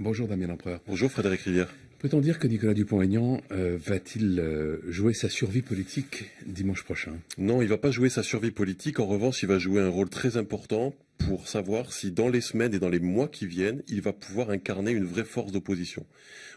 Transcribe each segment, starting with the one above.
Bonjour Damien L'Empereur. Bonjour Frédéric Rivière. Peut-on dire que Nicolas Dupont-Aignan euh, va-t-il euh, jouer sa survie politique dimanche prochain Non, il ne va pas jouer sa survie politique. En revanche, il va jouer un rôle très important pour savoir si dans les semaines et dans les mois qui viennent, il va pouvoir incarner une vraie force d'opposition.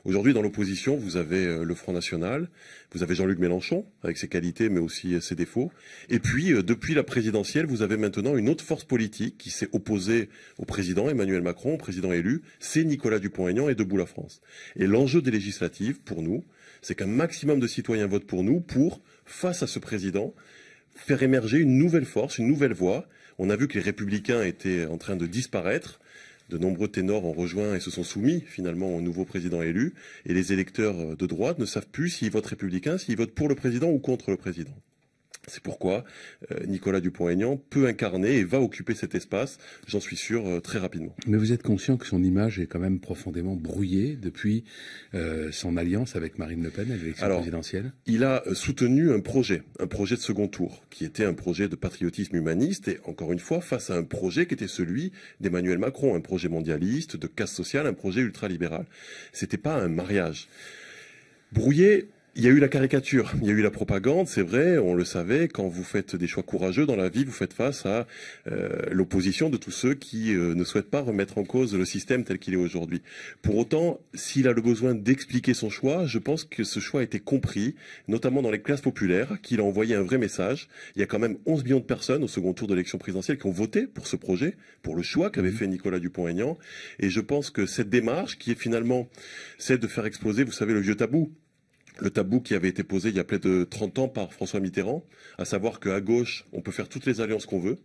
Aujourd'hui, dans l'opposition, vous avez euh, le Front National, vous avez Jean-Luc Mélenchon, avec ses qualités mais aussi euh, ses défauts. Et puis, euh, depuis la présidentielle, vous avez maintenant une autre force politique qui s'est opposée au président Emmanuel Macron, au président élu, c'est Nicolas Dupont-Aignan et Debout la France. Et l'enjeu des législatives, pour nous, c'est qu'un maximum de citoyens votent pour nous pour, face à ce président, faire émerger une nouvelle force, une nouvelle voix, on a vu que les républicains étaient en train de disparaître. De nombreux ténors ont rejoint et se sont soumis finalement au nouveau président élu. Et les électeurs de droite ne savent plus s'ils votent républicain, s'ils votent pour le président ou contre le président. C'est pourquoi euh, Nicolas Dupont-Aignan peut incarner et va occuper cet espace, j'en suis sûr, euh, très rapidement. Mais vous êtes conscient que son image est quand même profondément brouillée depuis euh, son alliance avec Marine Le Pen à l'élection présidentielle Il a soutenu un projet, un projet de second tour, qui était un projet de patriotisme humaniste et encore une fois face à un projet qui était celui d'Emmanuel Macron, un projet mondialiste, de casse sociale, un projet ultralibéral. n'était pas un mariage. Brouillé, il y a eu la caricature, il y a eu la propagande, c'est vrai, on le savait, quand vous faites des choix courageux dans la vie, vous faites face à euh, l'opposition de tous ceux qui euh, ne souhaitent pas remettre en cause le système tel qu'il est aujourd'hui. Pour autant, s'il a le besoin d'expliquer son choix, je pense que ce choix a été compris, notamment dans les classes populaires, qu'il a envoyé un vrai message. Il y a quand même 11 millions de personnes au second tour de l'élection présidentielle qui ont voté pour ce projet, pour le choix qu'avait mmh. fait Nicolas Dupont-Aignan. Et je pense que cette démarche, qui est finalement celle de faire exploser, vous savez, le vieux tabou, le tabou qui avait été posé il y a près de 30 ans par François Mitterrand, à savoir qu'à gauche, on peut faire toutes les alliances qu'on veut,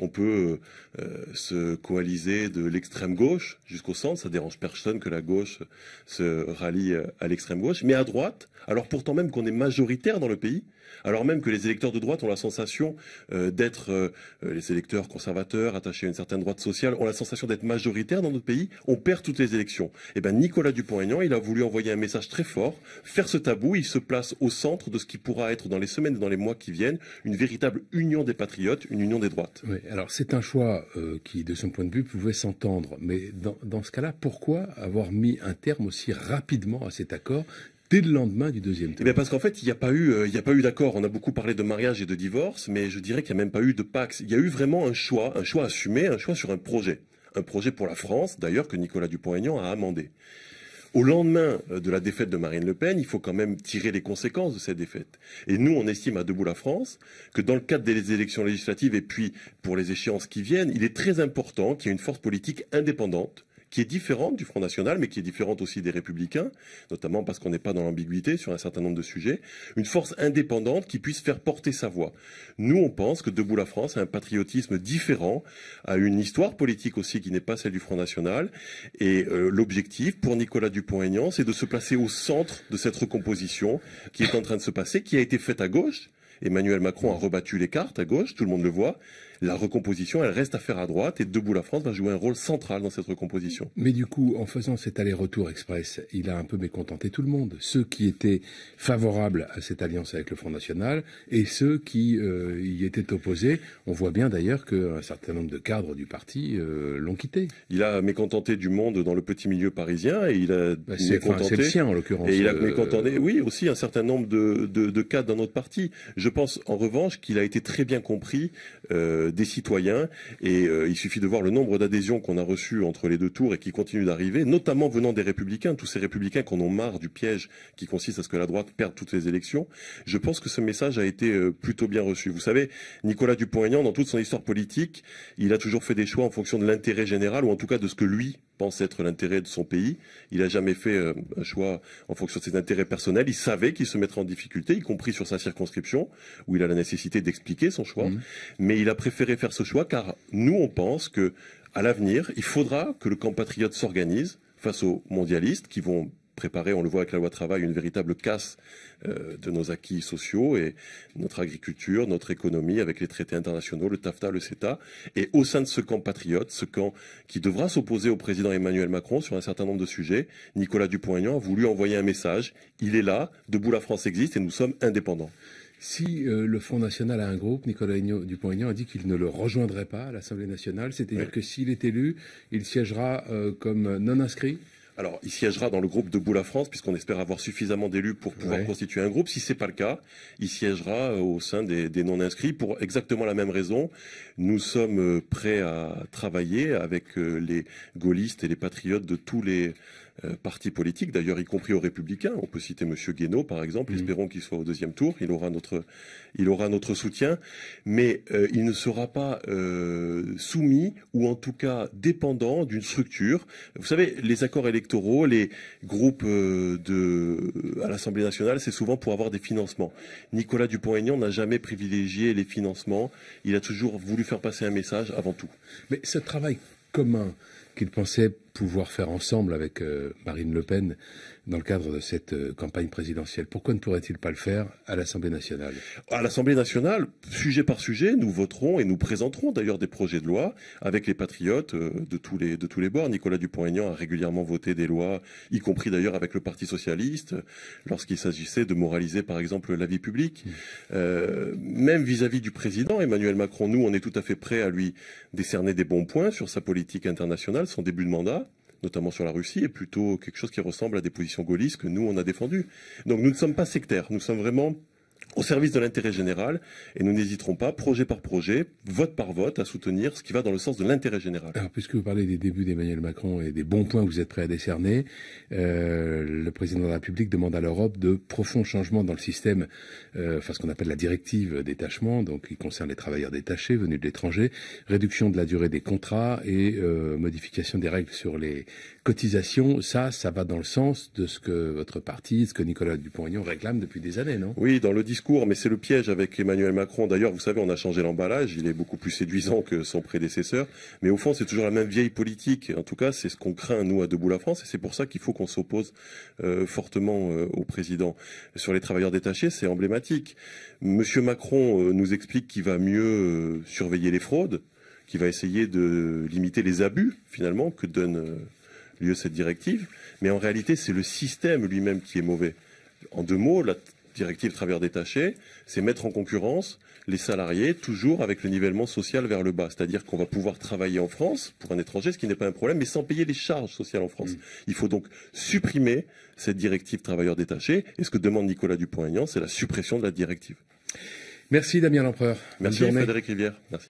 on peut euh, se coaliser de l'extrême gauche jusqu'au centre. Ça dérange personne que la gauche se rallie euh, à l'extrême gauche. Mais à droite, alors pourtant même qu'on est majoritaire dans le pays, alors même que les électeurs de droite ont la sensation euh, d'être, euh, euh, les électeurs conservateurs attachés à une certaine droite sociale, ont la sensation d'être majoritaires dans notre pays, on perd toutes les élections. Et eh bien Nicolas Dupont-Aignan, il a voulu envoyer un message très fort, faire ce tabou, il se place au centre de ce qui pourra être dans les semaines et dans les mois qui viennent une véritable union des patriotes, une union des droites. alors c'est un choix qui, de son point de vue, pouvait s'entendre, mais dans ce cas-là, pourquoi avoir mis un terme aussi rapidement à cet accord dès le lendemain du deuxième eh tour. parce qu'en fait, il n'y a pas eu, euh, eu d'accord. On a beaucoup parlé de mariage et de divorce, mais je dirais qu'il n'y a même pas eu de pax. Il y a eu vraiment un choix, un choix assumé, un choix sur un projet. Un projet pour la France, d'ailleurs, que Nicolas Dupont-Aignan a amendé. Au lendemain euh, de la défaite de Marine Le Pen, il faut quand même tirer les conséquences de cette défaite. Et nous, on estime à Debout la France que dans le cadre des élections législatives et puis pour les échéances qui viennent, il est très important qu'il y ait une force politique indépendante qui est différente du Front National, mais qui est différente aussi des Républicains, notamment parce qu'on n'est pas dans l'ambiguïté sur un certain nombre de sujets, une force indépendante qui puisse faire porter sa voix. Nous, on pense que Debout la France a un patriotisme différent, a une histoire politique aussi qui n'est pas celle du Front National, et euh, l'objectif pour Nicolas Dupont-Aignan, c'est de se placer au centre de cette recomposition qui est en train de se passer, qui a été faite à gauche, Emmanuel Macron a rebattu les cartes à gauche, tout le monde le voit. La recomposition, elle reste à faire à droite et Debout la France va jouer un rôle central dans cette recomposition. Mais du coup, en faisant cet aller-retour express, il a un peu mécontenté tout le monde. Ceux qui étaient favorables à cette alliance avec le Front National et ceux qui euh, y étaient opposés. On voit bien d'ailleurs qu'un certain nombre de cadres du parti euh, l'ont quitté. Il a mécontenté du monde dans le petit milieu parisien et il a bah, mécontenté... le sien en l'occurrence. Et il a euh, mécontenté, oui, aussi un certain nombre de, cadres dans notre parti. Je pense en revanche qu'il a été très bien compris euh, des citoyens et euh, il suffit de voir le nombre d'adhésions qu'on a reçues entre les deux tours et qui continuent d'arriver, notamment venant des républicains, tous ces républicains qu'on ont marre du piège qui consiste à ce que la droite perde toutes les élections. Je pense que ce message a été euh, plutôt bien reçu. Vous savez, Nicolas Dupont-Aignan, dans toute son histoire politique, il a toujours fait des choix en fonction de l'intérêt général ou en tout cas de ce que lui pense être l'intérêt de son pays. Il n'a jamais fait euh, un choix en fonction de ses intérêts personnels. Il savait qu'il se mettrait en difficulté, y compris sur sa circonscription, où il a la nécessité d'expliquer son choix. Mhm. Mais il a préféré faire ce choix car nous, on pense que à l'avenir, il faudra que le camp patriote s'organise face aux mondialistes qui vont préparer, on le voit avec la loi travail, une véritable casse euh, de nos acquis sociaux et notre agriculture, notre économie avec les traités internationaux, le TAFTA, le CETA. Et au sein de ce camp patriote, ce camp qui devra s'opposer au président Emmanuel Macron sur un certain nombre de sujets, Nicolas Dupont-Aignan a voulu envoyer un message. Il est là, debout la France existe et nous sommes indépendants. Si euh, le Front National a un groupe, Nicolas Dupont-Aignan a dit qu'il ne le rejoindrait pas à l'Assemblée nationale, c'est-à-dire que s'il est élu, il siégera euh, comme non inscrit alors, il siégera dans le groupe Debout la France, puisqu'on espère avoir suffisamment d'élus pour pouvoir constituer un groupe. Si c'est pas le cas, il siégera euh, au sein des non-inscrits pour exactement la même raison. Nous sommes euh, prêts à travailler avec euh, les gaullistes et les patriotes de tous les euh, partis politiques, d'ailleurs y compris aux Républicains. On peut citer M. Guénaud, par exemple. Mmh. Espérons qu'il soit au deuxième tour. Il aura notre, il aura notre soutien. Mais euh, il ne sera pas euh, soumis ou en tout cas dépendant d'une structure. Vous savez, les accords électoraux, les groupes de, à l'Assemblée nationale, c'est souvent pour avoir des financements. Nicolas Dupont-Aignan n'a jamais privilégié les financements. Il a toujours voulu faire passer un message avant tout. Mais ce travail commun qu'il pensait pouvoir faire ensemble avec euh, Marine Le Pen dans le cadre de cette euh, campagne présidentielle. Pourquoi ne pourrait-il pas le faire à l'Assemblée nationale À l'Assemblée nationale, sujet par sujet, nous voterons et nous présenterons d'ailleurs des projets de loi avec les patriotes euh, de tous les, de tous les bords. Nicolas Dupont-Aignan a régulièrement voté des lois, y compris d'ailleurs avec le Parti socialiste, lorsqu'il s'agissait de moraliser par exemple la vie publique. Mmh. même vis-à-vis du président Emmanuel Macron, nous, on est tout à fait prêts à lui décerner des bons points sur sa politique internationale, son début de mandat notamment sur la Russie, est plutôt quelque chose qui ressemble à des positions gaullistes que nous, on a défendues. Donc nous ne sommes pas sectaires, nous sommes vraiment au service de l'intérêt général et nous n'hésiterons pas, projet par projet, vote par vote, à soutenir ce qui va dans le sens de l'intérêt général. Alors, puisque vous parlez des débuts d'Emmanuel Macron et des bons points que vous êtes prêts à décerner, euh, le président de la République demande à l'Europe de profonds changements dans le système, euh, enfin ce qu'on appelle la directive détachement, donc qui concerne les travailleurs détachés venus de l'étranger, réduction de la durée des contrats et euh, modification des règles sur les cotisations. Ça, ça va dans le sens de ce que votre parti, ce que Nicolas Dupont-Aignan réclame depuis des années, non Oui, dans le discours, mais c'est le piège avec Emmanuel Macron. D'ailleurs, vous savez, on a changé l'emballage, il est beaucoup plus séduisant que son prédécesseur, mais au fond, c'est toujours la même vieille politique. En tout cas, c'est ce qu'on craint, nous, à Debout la France, et c'est pour ça qu'il faut qu'on s'oppose euh, fortement euh, au président. Sur les travailleurs détachés, c'est emblématique. Monsieur Macron euh, nous explique qu'il va mieux surveiller les fraudes, qu'il va essayer de limiter les abus, finalement, que donne lieu cette directive, mais en réalité, c'est le système lui-même qui est mauvais. En deux mots, la directive travailleurs détachés, c'est mettre en concurrence les salariés toujours avec le nivellement social vers le bas. C'est-à-dire qu'on va pouvoir travailler en France pour un étranger, ce qui n'est pas un problème, mais sans payer les charges sociales en France. Mm. Il faut donc supprimer cette directive travailleurs détachés. Et ce que demande Nicolas Dupont-Aignan, c'est la suppression de la directive. Merci Damien Lempereur. Merci Frédéric Rivière. Merci.